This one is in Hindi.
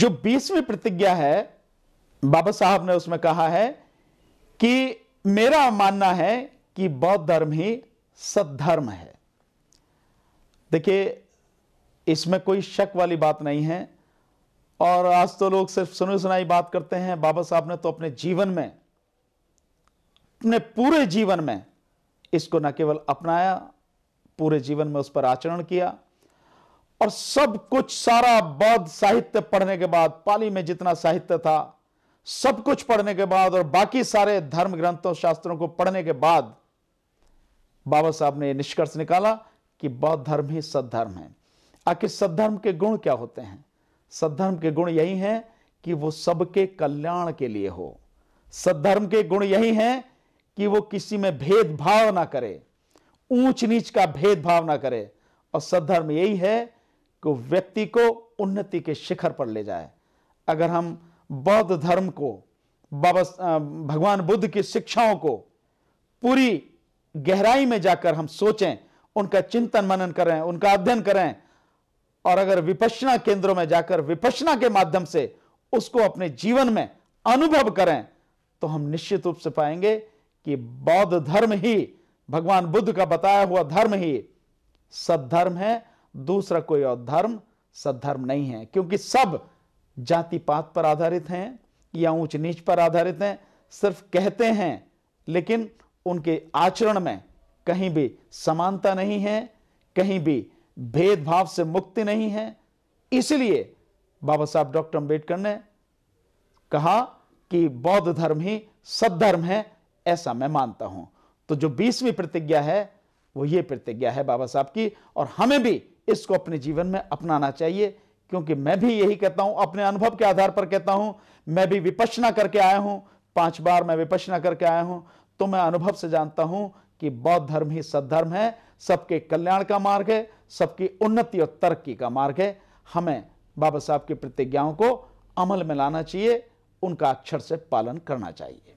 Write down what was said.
जो बीसवीं प्रतिज्ञा है बाबा साहब ने उसमें कहा है कि मेरा मानना है कि बौद्ध धर्म ही सद्धर्म है देखिए इसमें कोई शक वाली बात नहीं है और आज तो लोग सिर्फ सुनी सुनाई बात करते हैं बाबा साहब ने तो अपने जीवन में अपने पूरे जीवन में इसको न केवल अपनाया पूरे जीवन में उस पर आचरण किया और सब कुछ सारा बौद्ध साहित्य पढ़ने के बाद पाली में जितना साहित्य था सब कुछ पढ़ने के बाद और बाकी सारे धर्म ग्रंथों शास्त्रों को पढ़ने के बाद बाबा साहब ने निष्कर्ष निकाला कि बौद्ध धर्म ही सद्धर्म है आखिर सद्धर्म के गुण क्या होते हैं सद्धर्म के गुण यही हैं कि वो सबके कल्याण के लिए हो सद्धर्म के गुण यही हैं कि वो किसी में भेदभाव ना करे ऊंच नीच का भेदभाव ना करे और सद्धर्म यही है को व्यक्ति को उन्नति के शिखर पर ले जाए अगर हम बौद्ध धर्म को बाबा भगवान बुद्ध की शिक्षाओं को पूरी गहराई में जाकर हम सोचें उनका चिंतन मनन करें उनका अध्ययन करें और अगर विपसना केंद्रों में जाकर विपसना के माध्यम से उसको अपने जीवन में अनुभव करें तो हम निश्चित रूप से पाएंगे कि बौद्ध धर्म ही भगवान बुद्ध का बताया हुआ धर्म ही सद्धर्म है दूसरा कोई और धर्म सद्धर्म नहीं है क्योंकि सब जाति पात पर आधारित हैं या ऊंच नीच पर आधारित हैं सिर्फ कहते हैं लेकिन उनके आचरण में कहीं भी समानता नहीं है कहीं भी भेदभाव से मुक्ति नहीं है इसलिए बाबा साहब डॉक्टर अंबेडकर ने कहा कि बौद्ध धर्म ही सद्धर्म है ऐसा मैं मानता हूं तो जो बीसवीं प्रतिज्ञा है वो ये प्रतिज्ञा है बाबा साहब की और हमें भी इसको अपने जीवन में अपनाना चाहिए क्योंकि मैं भी यही कहता हूं अपने अनुभव के आधार पर कहता हूं मैं भी विपक्षना करके आया हूं पांच बार मैं विपचना करके आया हूं तो मैं अनुभव से जानता हूं कि बौद्ध धर्म ही सद्धर्म है सबके कल्याण का मार्ग है सबकी उन्नति और तरक्की का मार्ग है हमें बाबा साहब की प्रतिज्ञाओं को अमल में लाना चाहिए उनका अक्षर से पालन करना चाहिए